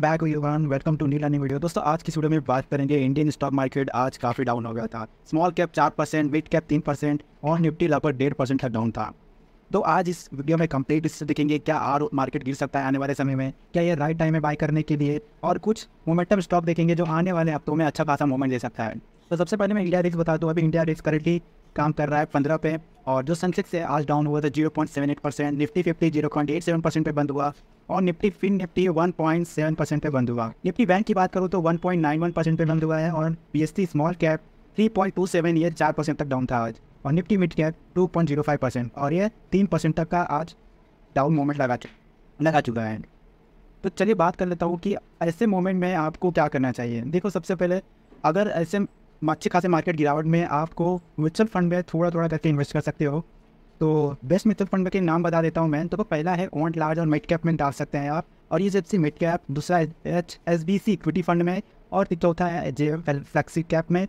back one welcome to learning video दोस्तों आज की वीडियो में बात करेंगे इंडियन स्टॉक मार्केट आज काफ़ी डाउन हो गया था स्मॉल कैप चार परसेंट मिड कैप तीन परसेंट और निफ्टी लगभग डेढ़ परसेंट तक डाउन था तो आज इस वीडियो में कंप्लीट इससे देखेंगे क्या आर मार्केट गिर सकता है आने वाले समय में क्या ये राइट टाइम है बाय करने के लिए और कुछ मोमेंटम स्टॉक देखेंगे जो आने वाले हफ्तों में अच्छा खासा मोमेंट दे सकता है तो सबसे पहले मैं इंडिया रिक्स बता दूँ अभी इंडिया रिक्स करेंटली काम कर रहा है पंद्रह पे और जो सेंसेक्स है आज डाउन हुआ था zero point seven eight percent nifty fifty zero point eight seven percent पर बंद हुआ और nifty fin nifty one point seven percent पर बंद हुआ निफ्टी बैंक की बात करूँ तो one point nine one percent पर बंद हुआ है और B S T small cap three point two seven ये चार परसेंट तक डाउन था आज और nifty mid cap two point zero five percent और ये तीन परसेंट तक का आज डाउन मोमेंट लगा लगा चुका है तो चलिए बात कर लेता हूँ कि ऐसे मोमेंट में आपको क्या करना चाहिए देखो सबसे पहले अगर ऐसे अच्छे खासे मार्केट गिरावट में आपको म्यूचुअल फंड में थोड़ा थोड़ा करके इन्वेस्ट कर सकते हो तो बेस्ट म्यूचुअल फंड के नाम बता देता हूँ मैं तो पहला है ओंट लार्ज और मिड कैप में डाल सकते हैं आप और ये जब सी मिड कैप दूसरा H S B C equity fund में और चौथा है जे फ्लैक्सी कैप में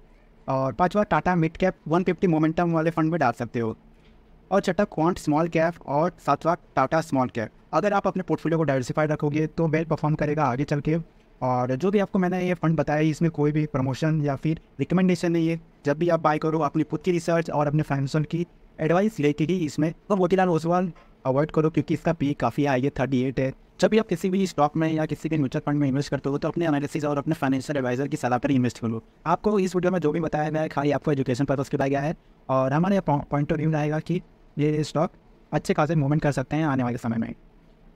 और पाँचवा Tata mid cap one fifty momentum वाले फंड में डाल सकते हो और छठा क्वांट स्मॉल कैप और सातवां टाटा स्मॉल कैप अगर आप अपने पोर्टफोलियो को डाइवर्सिफाइड रखोगे तो बेल परफॉर्म करेगा आगे चल के और जो भी आपको मैंने ये फंड बताया इसमें कोई भी प्रमोशन या फिर रिकमेंडेशन नहीं है जब भी आप बाय करो अपनी खुद की रिसर्च और अपने फाइनेंशियल की एडवाइस लेके ही इसमें तो मोतीलाल ओसवाल अवॉइड करो क्योंकि इसका पी काफ़ी आई है थर्टी एट है जब भी आप किसी भी स्टॉक में या किसी भी म्यूचुअल फंड में इन्वेस्ट करते हो तो अपने एनालिसिस और अपने फाइनेंशियल एडवाइजर की सलाह पर इन्वेस्ट करो आपको इस वीडियो में जो भी बताया गया है खाली आपको एजुकेशन पर्पज़ के बताया गया है और हमारे पॉइंट ऑफ व्यू रहेगा कि ये स्टॉक अच्छे खासे मूवमेंट कर सकते हैं आने वाले समय में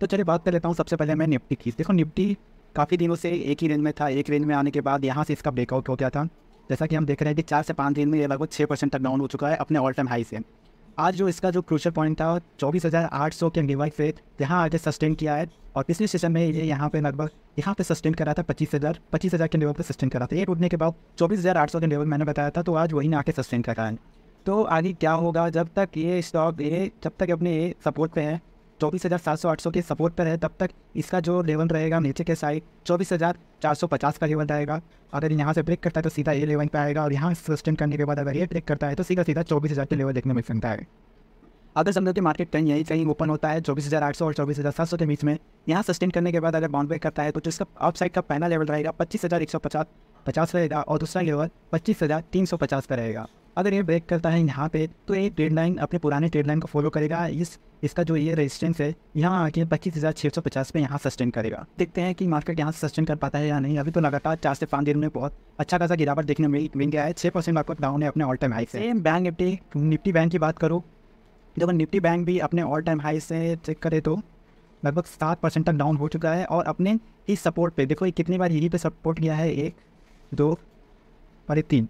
तो चलिए बात कर लेता हूँ सबसे पहले मैं निफ्टी की देखो निफ्टी काफ़ी दिनों से एक ही रेंज में था एक रेंज में आने के बाद यहाँ से इसका ब्रेकआउट हो गया था जैसा कि हम देख रहे हैं कि चार से पाँच दिन में ये लगभग छः परसेंट तक डाउन हो चुका है अपने ऑल टाइम हाई से आज जो इसका जो क्रूशल पॉइंट था चौबीस हज़ार आठ सौ के डिवाइड से यहाँ आके सस्टेन किया है और पिछले सेशन में ये यहाँ पे लगभग यहाँ पे सस्टेन करा था पच्चीस हज़ार पच्चीस हज़ार के लेवल पे सस्टेन करा था ये उठने के बाद चौबीस हज़ार आठ सौ के लेवल मैंने बताया था तो आज वही ना आके सस्टेन करा है तो आगे क्या होगा जब तक ये स्टॉक ये जब तक अपने सपोर्ट पे है चौबीस हज़ार सात सौ आठ सौ के सपोर्ट पर है तब तक इसका जो लेवल रहेगा नीचे के साइड चौबीस हज़ार चार सौ पचास का लेवल रहेगा अगर यहाँ से ब्रेक करता है तो सीधा ए लेवल पर आएगा और यहाँ सस्टेन करने के बाद अगर ये ब्रेक करता है तो सीधा सीधा चौबीस हज़ार के लेवल देखने मिल सकता है अगर समझो कि मार्केट कहीं यही कहीं ओपन होता है चौबीस हज़ार आठ सौ और चौबीस हज़ार सात सौ के बीच में यहाँ सस्टेन करने के बाद अगर बाउंड ब्रेक करता है तो जिसका इसका अपसाइड का पहला लेवल रहेगा पच्चीस हज़ार एक सौ पचास पचास रहेगा और दूसरा लेवल पच्चीस हज़ार तीन सौ पचास का रहेगा अगर ये ब्रेक करता है यहाँ पे तो ये ट्रेड लाइन अपने पुराने ट्रेड लाइन को फॉलो करेगा इस इसका जो ये रेजिस्टेंस है यहाँ आके पच्चीस हज़ार छः सौ पचास पे यहाँ सस्टेन करेगा देखते हैं कि मार्केट यहाँ सस्टेन कर पाता है या नहीं अभी तो लगातार चार से पाँच दिन में बहुत अच्छा खासा गिरावट देखने मिल मिल गया है छः परसेंट मार्केट डाउन है अपने ऑल टाइम हाई से बैंक निफ्टी निफ्टी बैंक की बात करो जब निफ्टी बैंक भी अपने ऑल टाइम हाई से चेक करे तो लगभग सात परसेंट तक डाउन हो चुका है और अपने इस सपोर्ट पे देखो ये कितनी बार यही पे सपोर्ट किया है एक दो और तीन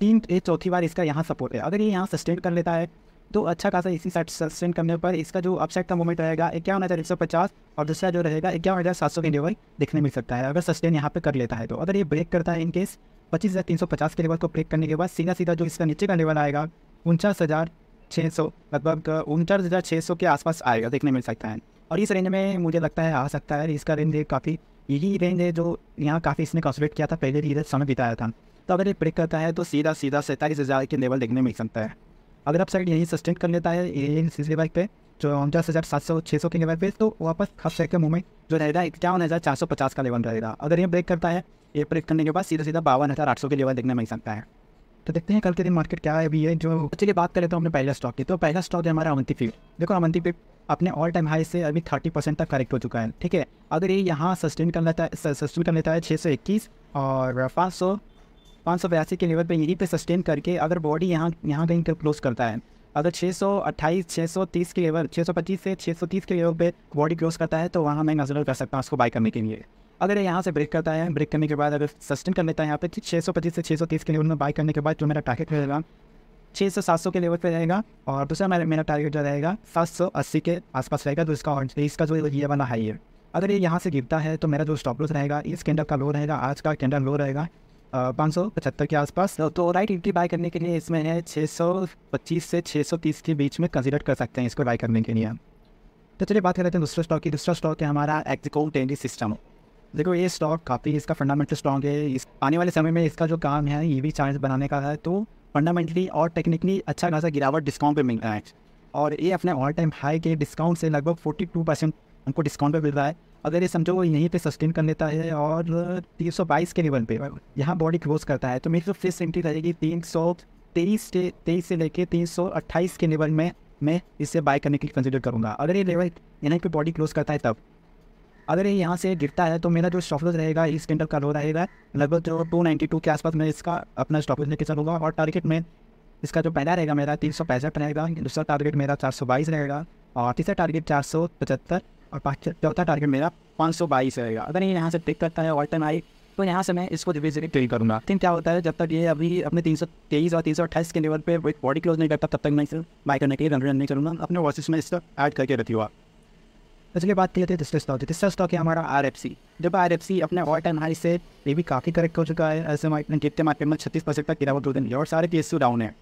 तीन चौथी बार इसका यहाँ सपोर्ट है अगर ये यहाँ सस्टेन कर लेता है तो अच्छा खासा इसी साइड सस्टेन करने पर इसका जो अपसाइड का मूवमेंट रहेगा इक्यावन हज़ार एक सौ पचास और दूसरा जो रहेगा इक्यावन हज़ार सात सौ के लेवल देखने मिल सकता है अगर सस्टेन यहाँ पे कर लेता है तो अगर ये ब्रेक करता है इनकेस पच्चीस हज़ार तीन सौ पचास के लेवल को ब्रेक करने के बाद सीधा सीधा जो इसका नीचे का लेवल आएगा उनचास हज़ार छः सौ लगभग उनचास हज़ार छः सौ के आसपास आएगा देखने मिल सकता है और इस रेंज में मुझे लगता है आ सकता है इसका रेंज काफ़ी यही रेंज है जो यहाँ काफ़ी इसने कॉन्सोलेट किया था पहले धीरे समय बिताया था तो अगर ये ब्रेक करता है तो सीधा सीधा सैंतालीस हज़ार के लेवल देखने मिल सकता है अगर आप साइड यहीं सस्टेन कर लेता है यही सी लेवल पे जो उनचास हज़ार सात सौ छः सौ के लेवल पे तो वापस हफ साइड का मूवमेंट जो रहेगा इक्यावन हज़ार चार सौ पचास का लेवल रहेगा अगर ये ब्रेक करता है ये ब्रेक करने के बाद सीधा सीधा बावन हज़ार आठ सौ के लेवल देखने मिल सकता है तो देखते हैं कल के दिन मार्केट क्या है अभी है जो चलिए बात करें तो हमने पहला स्टॉक की तो पहला स्टॉक है हमारा अवंती फील्ड देखो अवंती फील्ड अपने ऑल टाइम हाई से अभी थर्टी परसेंट तक करेक्ट हो चुका है ठीक है अगर ये यहाँ सस्टेन कर लेता है सस्टेन कर लेता है छः सौ इक्कीस और पाँच सौ पाँच सौ बयासी के लेवल पे यहीं e पे सस्टेन करके अगर बॉडी यहाँ यहाँ कहीं क्लोज करता है अगर छः सौ अट्ठाईस सौ तीस के लेवल छः सौ पच्चीस से छः सौ तीस के लेवल पे बॉडी क्लोज करता है तो वहाँ मैं नजर कर सकता हूँ उसको बाई करने के लिए अगर यहाँ से ब्रेक करता है ब्रेक करने के बाद अगर सस्टेन कर लेता है यहाँ पे तो छः सौ पच्चीस से छः सौ तीस के लेवल में बाई करने के बाद जो मेरा टारगेट रहेगा छः सौ सात सौ के लेवल पे रहेगा और दूसरा मेरा मेरा टारगेट जो रहेगा सात सौ अस्सी के आसपास रहेगा तो इसका इसका जो ये वाला हाई है अगर ये यहाँ से गिरता है तो मेरा जो स्टॉप लॉस रहेगा इस कैंडल का लो रहेगा आज का कैंडल लो रहेगा पाँच सौ पचहत्तर के आसपास तो राइट एंट्री बाय करने के लिए इसमें है छः सौ पच्चीस से छः सौ तीस के बीच में कंसिडर कर सकते हैं इसको बाय करने के लिए तो चलिए बात कर लेते हैं दूसरा स्टॉक की दूसरा स्टॉक है हमारा एक्जिको डेली सिस्टम देखो ये स्टॉक काफ़ी इसका फंडामेंटल स्ट्रॉग है इस आने वाले समय में इसका जो काम है ये भी चार्ज बनाने का है तो फंडामेंटली और टेक्निकली अच्छा खासा गिरावट डिस्काउंट पे मिल रहा है और ये अपने ऑल टाइम हाई के डिस्काउंट से लगभग फोर्टी टू परसेंट हमको डिस्काउंट पर मिल रहा है अगर ये समझो वो यहीं पे सस्टेन कर लेता है और 322 के लेवल पे यहाँ बॉडी क्लोज करता है तो मेरी जो तो फेस एंट्री रहेगी तीन सौ तेईस से तेईस से लेके तीन सौ अट्ठाईस के लेवल में मैं इसे बाय करने के लिए कंसिडर करूँगा अगर ये लेवल यहाँ पे बॉडी क्लोज करता है तब अगर ये यहाँ से गिरता है तो मेरा जो लॉस रहेगा इस कैंडल का लो रहेगा लगभग जो टू नाइन्टी टू के आसपास मैं इसका अपना लॉस लेके चलूँगा और टारगेट में इसका जो पहला रहेगा मेरा तीन सौ पैंसठ रहेगा दूसरा टारगेट मेरा चार सौ बाईस रहेगा और तीसरा टारगेट चार सौ पचहत्तर और चौथा टारगेट मेरा पाँच सौ बाईस रहेगा अगर ये यहाँ से टिक करता है ऑल टाइम आई तो यहाँ से मैं इसको धीरे धीरे करूँगा लेकिन क्या होता है जब तक ये अभी अपने तीन सौ तेईस और तीन सौ अट्ठाईस के लेवल पर बॉडी क्लोज नहीं करता तब तक मैं इसे बाई करने के लिए रन रन नहीं करूँगा अपने वॉसेस में इसको ऐड करके रखी हुआ इसलिए बात की जाती है तीसरे स्टॉक तीसरा स्टॉक है हमारा आर एफ सी जब आर एफ सी अपने ऑल टाइम हाई से ये भी काफ़ी करेक्ट हो चुका है ऐसे मार्केट अपने गिरते मार्केट में छत्तीस परसेंट तक गिरावट हो गई और सारे पी एस डाउन है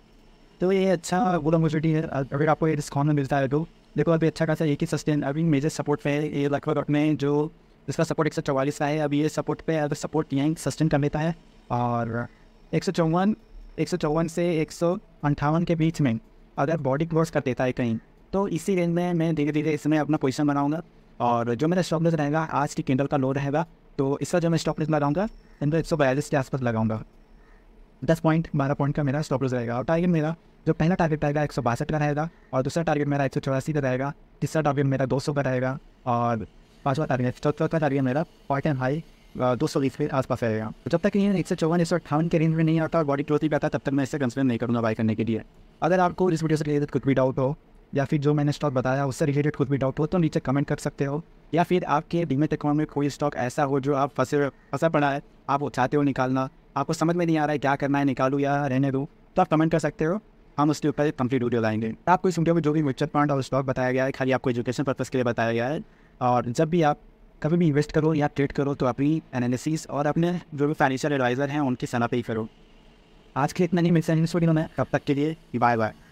तो ये अच्छा गुड अपॉर्चुनिटी है अगर आपको ये डिस्काउंट मिलता है तो देखो अभी अच्छा खासा एक ही सस्टेन अभी मेजर सपोर्ट पे है ये लगभग अपने जो इसका सपोर्ट एक सौ चौवालीस का है अभी ये सपोर्ट पे अगर सपोर्ट यहीं सस्टेन कर लेता है और एक सौ चौवन एक सौ चौवन से एक सौ अंठावन के बीच में अगर बॉडी क्लोज कर देता है कहीं तो इसी रेंज में मैं धीरे धीरे इसमें अपना पोजिशन बनाऊँगा और जो मेरा स्टॉपलेस रहेगा आज की कैंडल का लो रहेगा तो इसका जो मैं स्टॉपलेस लगाऊंगा इनको एक सौ बयालीस के आसपास लगाऊंगा दस पॉइंट बारह पॉइंट का मेरा स्टॉपलेस रहेगा और टारगेट मेरा जो पहला टारगेट रहेगा एक सौ बासठ का रहेगा और दूसरा टारगेट मेरा एक सौ चौरासी का रहेगा तीसरा टारगेट मेरा दो सौ का रहेगा और पाँचवा टारगेट चौथा टारगेट मेरा पार्ट एंड हाई दो सौ बीस के आस पास रहेगा तो जब तक ये एक सौ चौवन एक सौ अट्ठावन के रेंज में नहीं आता और बॉडी क्लोथ भी आता तब तक मैं इसे कंसिडर नहीं करूँगा बाई करने के लिए अगर आपको इस वीडियो से रिलेटेड कुछ भी डाउट हो या फिर जो मैंने स्टॉक बताया उससे रिलेटेड कुछ भी डाउट हो तो नीचे कमेंट कर सकते हो या फिर आपके डीमेट अकाउंट में कोई स्टॉक ऐसा हो जो आप फंसे फंसा पड़ा है आप वो चाहते हो निकालना आपको समझ में नहीं आ रहा है क्या करना है निकालू या रहने दूँ तो आप कमेंट कर सकते हो हम उसके ऊपर एक कंप्लीट वीडियो लाएंगे आपको इस वीडियो में जो भी म्यूचुअल फंड और स्टॉक बताया गया है खाली आपको एजुकेशन पर्पज़ के लिए बताया गया है और जब भी आप कभी भी इन्वेस्ट करो या ट्रेड करो तो अपनी एनालिसिस और अपने जो भी फाइनेंशियल एडवाइज़र हैं उनकी सलाह पे ही करो आज के इतना ही मिलते हैं स्टूडियो में तब तक के लिए बाय बाय